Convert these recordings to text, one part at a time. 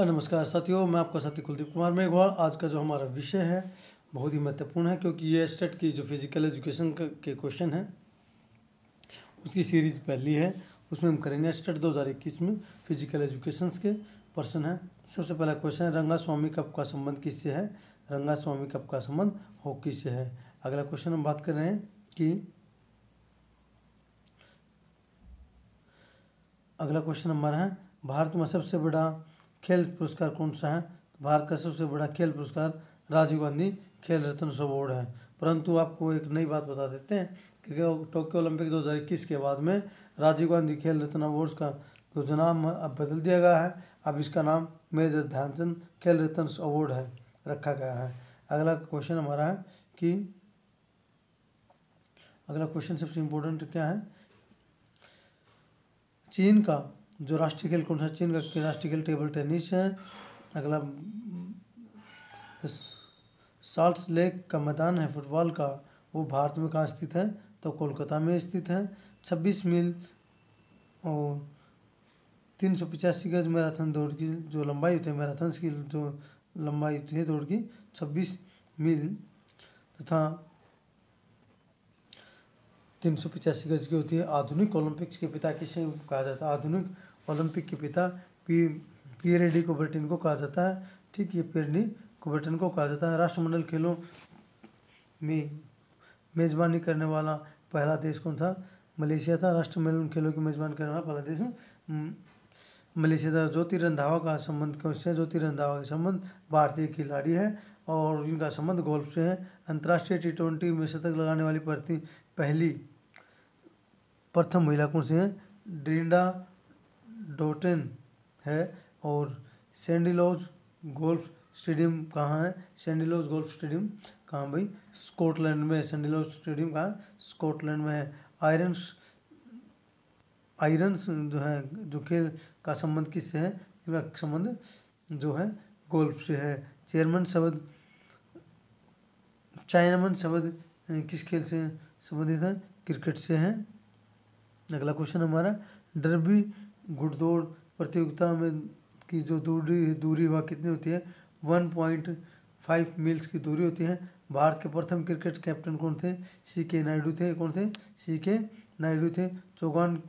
नमस्कार साथियों मैं आपका साथी कुलदीप कुमार मेघवाल आज का जो हमारा विषय है बहुत ही महत्वपूर्ण है क्योंकि ये स्टेट की जो फिजिकल एजुकेशन के क्वेश्चन है उसकी सीरीज पहली है उसमें हम करेंगे स्टेट दो हज़ार इक्कीस में फिजिकल एजुकेशन के पर्सन है सबसे पहला क्वेश्चन है रंगा स्वामी कप का संबंध किससे है रंगा स्वामी कप का संबंध हॉकी से है अगला क्वेश्चन हम बात कर रहे हैं कि अगला क्वेश्चन हमारा है भारत में सबसे बड़ा खेल पुरस्कार कौन सा है तो भारत का सबसे बड़ा खेल पुरस्कार राजीव गांधी खेल रत्न अवार्ड है परंतु आपको एक नई बात बता देते हैं कि टोक्यो ओलंपिक 2021 के बाद में राजीव गांधी खेल रत्न अवार्ड का जो तो नाम अब बदल दिया गया है अब इसका नाम मेजर ध्यानचंद खेल रत्न अवार्ड है रखा गया है अगला क्वेश्चन हमारा है कि अगला क्वेश्चन सबसे इम्पोर्टेंट क्या है चीन का जो राष्ट्रीय खेल कौन सा चीन का राष्ट्रीय खेल टेबल टेनिस है अगला साल्ट लेक का मैदान है फुटबॉल का वो भारत में कहाँ स्थित है तो कोलकाता में स्थित है छब्बीस मील और तीन सौ पचासी गज मैराथन दौड़ की जो लंबाई होती है मैराथन की जो लंबाई होती है दौड़ की छब्बीस मील तथा तीन सौ पचासी गज की होती है आधुनिक ओलंपिक्स के पिता किसे कहा जाता है आधुनिक ओलंपिक के पिता पी पीरेडी कुबर्टिन को कहा जाता है ठीक ये पीरेडी कोबर्टिन को कहा जाता है राष्ट्रमंडल खेलों में मेज़बानी करने वाला पहला देश कौन था मलेशिया था राष्ट्रमंडल खेलों की मेज़बानी करने वाला पहला देश मलेशिया था ज्योति रंधावा का संबंध कौन से ज्योति रंधावा का संबंध भारतीय खिलाड़ी है और इनका संबंध गोल्फ से है अंतर्राष्ट्रीय टी ट्वेंटी में शतक लगाने वाली पहली प्रथम महिला कौन सी है ड्रिंडा डोटेन है और सैंडिलोज गोल्फ स्टेडियम कहाँ है सैंडिलोज गोल्फ स्टेडियम कहाँ भाई स्कॉटलैंड में सेंडिलोज स्टेडियम कहाँ स्कॉटलैंड में है आयरन आयरन्स जो है जो खेल का संबंध किससे है इनका संबंध जो है गोल्फ से है चेयरमैन शब्द चाइनामैन शब्द किस खेल से संबंधित है क्रिकेट से है अगला क्वेश्चन हमारा डरबी घुड़दौड़ प्रतियोगिता में की जो दूरी दूरी वह कितनी होती है वन पॉइंट फाइव मील्स की दूरी होती है भारत के प्रथम क्रिकेट कैप्टन कौन थे सी के नायडू थे कौन थे सी के नायडू थे चौगान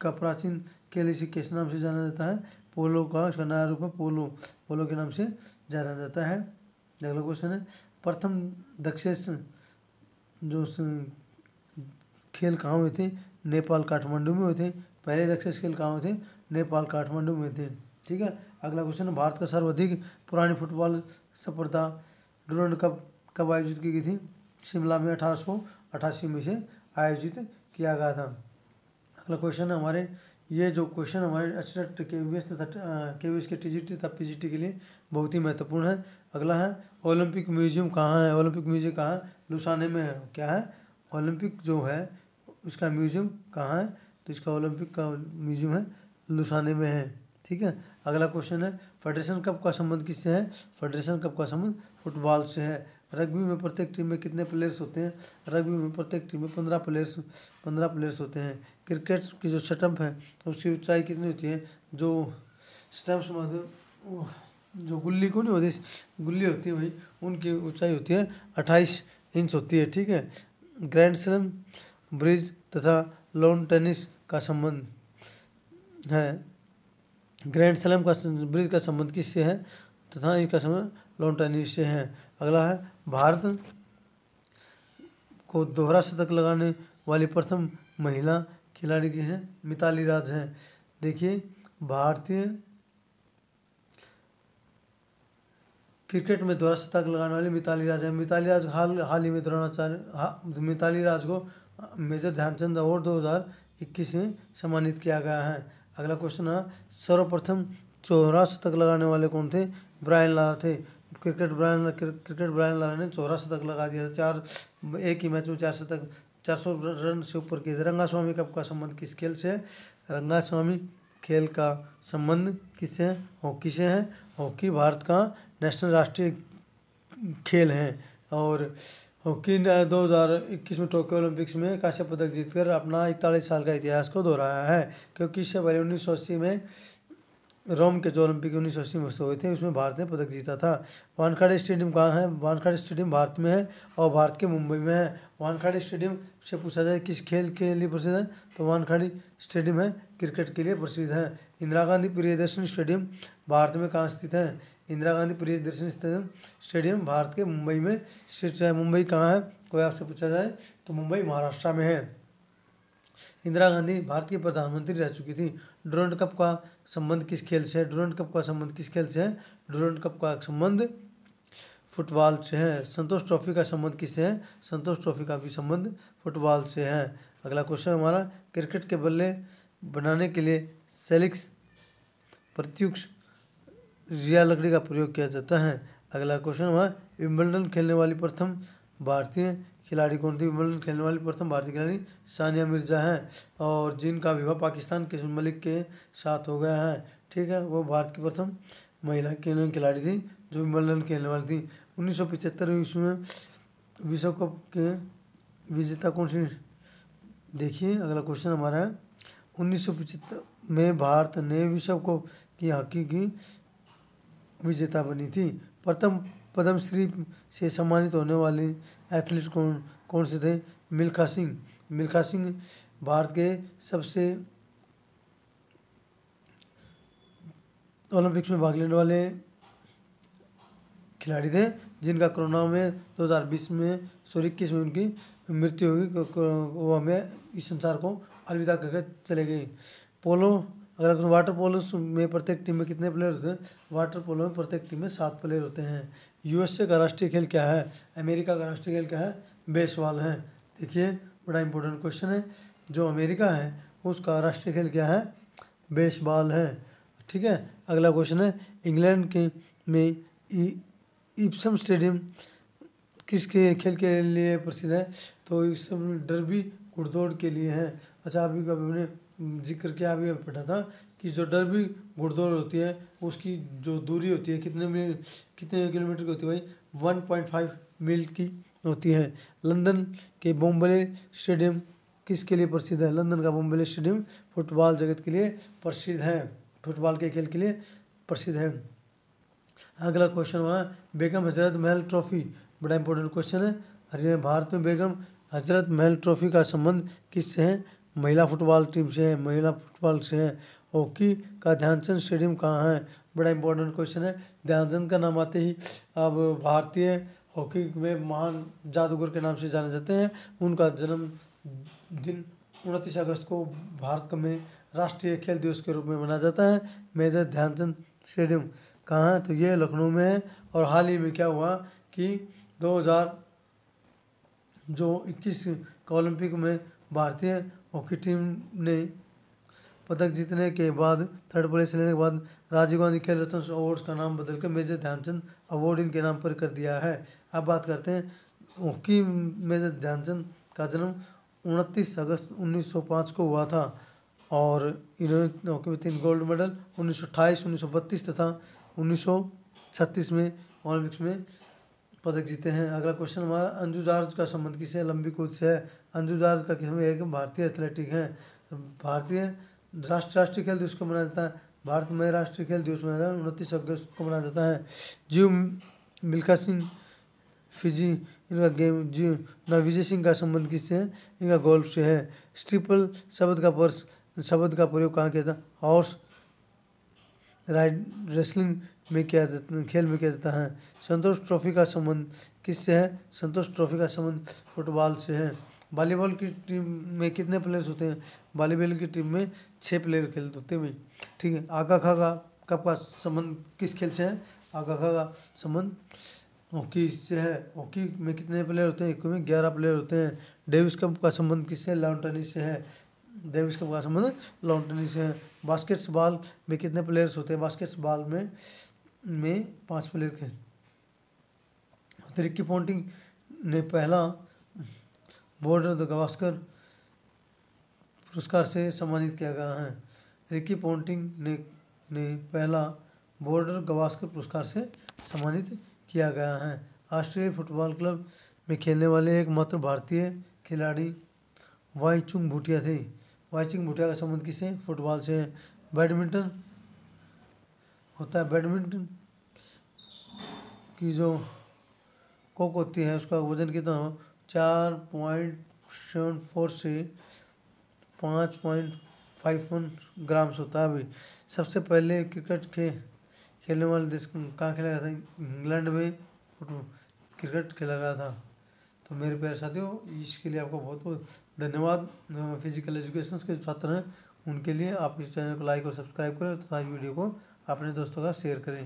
का प्राचीन इसे किस नाम से जाना जाता है पोलो का उसका नया रूप है पोलो पोलो के नाम से जाना जाता है अगला क्वेश्चन है प्रथम दक्षेस जो खेल कहाँ हुए थे नेपाल काठमांडू में हुए थे पहले दक्ष खेल कहाँ थे नेपाल काठमांडू में थे ठीक है अगला क्वेश्चन है भारत का सर्वाधिक पुरानी फुटबॉल स्पर्धा डोरंड कप कब आयोजित की गई थी शिमला में अठारह में से आयोजित किया गया था अगला क्वेश्चन है हमारे ये जो क्वेश्चन हमारे अचरट के वी एस तथा के वी एस के टी जी टी तथा पी जी टी के लिए बहुत ही महत्वपूर्ण है अगला है ओलंपिक म्यूजियम कहाँ है ओलंपिक म्यूजियम कहाँ है लुसाने में है क्या है ओलंपिक जो है उसका म्यूजियम कहाँ है तो इसका ओलंपिक का म्यूजियम है लुसाने में है ठीक है अगला क्वेश्चन है फेडरेशन कप का संबंध किससे है फेडरेशन कप का संबंध फुटबॉल से है रग्बी में प्रत्येक टीम में कितने प्लेयर्स होते हैं रग्बी में प्रत्येक टीम में पंद्रह प्लेयर्स पंद्रह प्लेयर्स होते हैं क्रिकेट की जो स्टम्प है उसकी ऊंचाई कितनी होती है जो स्टम्प्स जो गुल्ली को नहीं होती गुल्ली होती है वही उनकी ऊंचाई होती है अट्ठाईस इंच होती है ठीक है ग्रैंड स्लम ब्रिज तथा लॉन टेनिस का संबंध है ग्रैंड स्लैम का ब्रिज का संबंध किससे है तथा इसका संबंध लॉन टेनिस से है अगला है भारत को दोहरा शतक लगाने वाली प्रथम महिला खिलाड़ी की है मिताली राज है देखिए भारतीय क्रिकेट में दोहरा शतक लगाने वाली मिताली राज है मिताली राज हाल हाल ही में द्रोणाचार्य हा, मिताली राज को मेजर ध्यानचंद अवार्ड 2021 में सम्मानित किया गया है अगला क्वेश्चन है सर्वप्रथम चौरा शतक लगाने वाले कौन थे ब्रायन लारा थे cricket Brian cricket Brian Lara ने चौरा शतक लगा दिया था चार एक ही मैच में चार शतक चार सौ रन से ऊपर किए थे रंगा स्वामी कप का संबंध किस खेल से है रंगा स्वामी खेल का संबंध किससे है हॉकी से है हॉकी भारत का नेशनल राष्ट्रीय खेल है और हॉकी ने 2021 में टोक्यो ओलंपिक्स में कांस्य पदक जीतकर अपना इकतालीस साल का इतिहास को दोहराया है क्योंकि इससे पहले उन्नीस में रोम के जो ओलंपिक उन्नीस सौ अस्सी में हुए थे उसमें भारत ने पदक जीता था वानखाड़े स्टेडियम कहाँ है वानखाड़े स्टेडियम भारत में है और भारत के मुंबई में है वानखाड़े स्टेडियम से पूछा जाए किस खेल के लिए प्रसिद्ध है तो वानखाड़ी स्टेडियम है क्रिकेट के लिए प्रसिद्ध है इंदिरा गांधी प्रियदर्शन स्टेडियम भारत में कहाँ स्थित है इंदिरा गांधी प्रियदर्शन स्टेडियम भारत के मुंबई में स्थित है मुंबई कहाँ है कोई आपसे पूछा जाए तो मुंबई महाराष्ट्र में है इंदिरा गांधी भारत की प्रधानमंत्री रह चुकी थी डोरेंट कप का संबंध किस खेल से है डोरेंट कप का संबंध किस खेल से है डोरेंट कप का संबंध फुटबॉल से है संतोष ट्रॉफी का संबंध किससे है संतोष ट्रॉफी का भी संबंध फुटबॉल से है अगला क्वेश्चन हमारा क्रिकेट के बल्ले बनाने के लिए सेलिक्स प्रत्युक्ष रिया लकड़ी का प्रयोग किया जाता है अगला क्वेश्चन हमारा विम्बलडन खेलने वाली प्रथम भारतीय खिलाड़ी कौन थी विम्बलडन खेलने वाली प्रथम भारतीय खिलाड़ी सानिया मिर्जा हैं और जिनका विवाह पाकिस्तान के मलिक के साथ हो गया है ठीक है वो भारत की प्रथम महिला खिलाड़ी थी जो विम्बलडन खेलने वाली थी उन्नीस सौ पिचहत्तर ईस्वी में विश्व कप के विजेता कौन सी देखिए अगला क्वेश्चन हमारा है उन्नीस में भारत ने विश्व कप की हॉकी की विजेता बनी थी प्रथम पद्मश्री से सम्मानित होने वाले एथलीट कौन कौन से थे मिल्खा सिंह मिल्खा सिंह भारत के सबसे ओलंपिक्स में भाग लेने वाले खिलाड़ी थे जिनका कोरोना में 2020 में सॉरी इक्कीस में उनकी मृत्यु हुई वो हमें इस संसार को अलविदा करके चले गए पोलो अगला वाटर पोलो में प्रत्येक टीम में कितने प्लेयर होते हैं वाटर पोलो में प्रत्येक टीम में सात प्लेयर होते हैं यूएसए का राष्ट्रीय खेल क्या है अमेरिका का राष्ट्रीय खेल क्या है बेसबॉल है देखिए बड़ा इंपॉर्टेंट क्वेश्चन है जो अमेरिका है उसका राष्ट्रीय खेल क्या है बेसबॉल है ठीक है अगला क्वेश्चन है इंग्लैंड के में इप्सम e, स्टेडियम किसके खेल के लिए प्रसिद्ध है तो इस डरबी घुड़दौड़ के लिए हैं अच्छा अभी हमने जिक्र किया अभी पढ़ा था कि जो डर भी घुड़दौड़ होती है उसकी जो दूरी होती है कितने मील कितने किलोमीटर की होती है भाई वन पॉइंट फाइव मील की होती है लंदन के बॉम्बले स्टेडियम किसके लिए प्रसिद्ध है लंदन का बॉम्बले स्टेडियम फुटबॉल जगत के लिए प्रसिद्ध है फुटबॉल के खेल के लिए प्रसिद्ध है अगला क्वेश्चन हमारा बेगम हजरत महल ट्रॉफी बड़ा इंपॉर्टेंट क्वेश्चन है हरियाणा भारत में बेगम हजरत महल ट्रॉफी का संबंध किससे है महिला फुटबॉल टीम से है महिला फुटबॉल से है हॉकी का ध्यानचंद स्टेडियम कहाँ है बड़ा इंपॉर्टेंट क्वेश्चन है ध्यानचंद का नाम आते ही अब भारतीय हॉकी में महान जादूगर के नाम से जाने जाते हैं उनका जन्म दिन उनतीस अगस्त को भारत में राष्ट्रीय खेल दिवस के रूप में मनाया जाता है मेजर ध्यानचंद स्टेडियम कहाँ है तो ये लखनऊ में है और हाल ही में क्या हुआ कि जो 21 ओलंपिक में भारतीय हॉकी टीम ने पदक जीतने के बाद थर्ड प्लेस लेने के बाद राजीव गांधी खेल रत्न अवार्ड्स का नाम बदलकर मेजर ध्यानचंद अवार्ड इनके नाम पर कर दिया है अब बात करते हैं हॉकी मेजर ध्यानचंद का जन्म उनतीस अगस्त 1905 को हुआ था और इन्होंने हॉकी में तीन गोल्ड मेडल 1928, 1932 तथा 1936 में ओलंपिक्स में पदक जीते हैं अगला क्वेश्चन हमारा अंजू जार्ज का संबंध किसे लंबी कूद से है अंजू जार्ज का किस्म एक भारतीय एथलेटिक हैं भारतीय राष्ट्र राष्ट्रीय खेल दिवस को मनाया जाता है भारत में राष्ट्रीय खेल दिवस मनाया जाता है उनतीस अगस्त को मनाया जाता है जीव मिल्खा सिंह फिजी इनका गेम जी ना विजय सिंह का संबंध किससे है इनका गोल्फ से है स्ट्रिपल शब्द का पर्स शब्द का प्रयोग कहाँ किया था हॉर्स रेसलिंग में किया जाता खेल में किया जाता है संतोष ट्रॉफी का संबंध किससे है संतोष ट्रॉफी का संबंध फुटबॉल से है वॉलीबॉल की टीम में कितने प्लेयर्स होते हैं वॉलीबॉल की टीम में छः प्लेयर खेलते होते हैं ठीक है आका खा का कप का संबंध किस खेल से है आका खा का संबंध हॉकी से है हॉकी में कितने प्लेयर होते हैं एक में ग्यारह प्लेयर होते हैं डेविस कप का संबंध किससे लॉन टेनिस से है डेविस कप का संबंध लॉन टेनिस बास्केट्स बॉल में कितने प्लेयर्स होते हैं बॉल में में पांच प्लेयर के रिक्की पोंटिंग ने पहला बॉर्डर गवास्कर पुरस्कार से सम्मानित किया गया है रिक्की पॉन्टिंग ने ने पहला बॉर्डर गवास्कर पुरस्कार से सम्मानित किया गया है ऑस्ट्रेलिया फुटबॉल क्लब में खेलने वाले एकमात्र भारतीय खिलाड़ी वाई चुंग भूटिया थे वाचिंग भुटिया का संबंध किसे फुटबॉल से बैडमिंटन होता है बैडमिंटन की जो कोक होती है उसका वजन कितना हो चार पॉइंट सेवन फोर से पाँच पॉइंट फाइव वन ग्राम्स होता है अभी सबसे पहले क्रिकेट के खेलने वाले देश कहाँ खेला गया था इंग्लैंड में क्रिकेट खेला गया था तो मेरे प्यारे साथियों इसके लिए आपको बहुत बहुत धन्यवाद फिजिकल एजुकेशन के छात्र हैं उनके लिए आप इस चैनल को लाइक और सब्सक्राइब करें तथा तो इस वीडियो को अपने दोस्तों का शेयर करें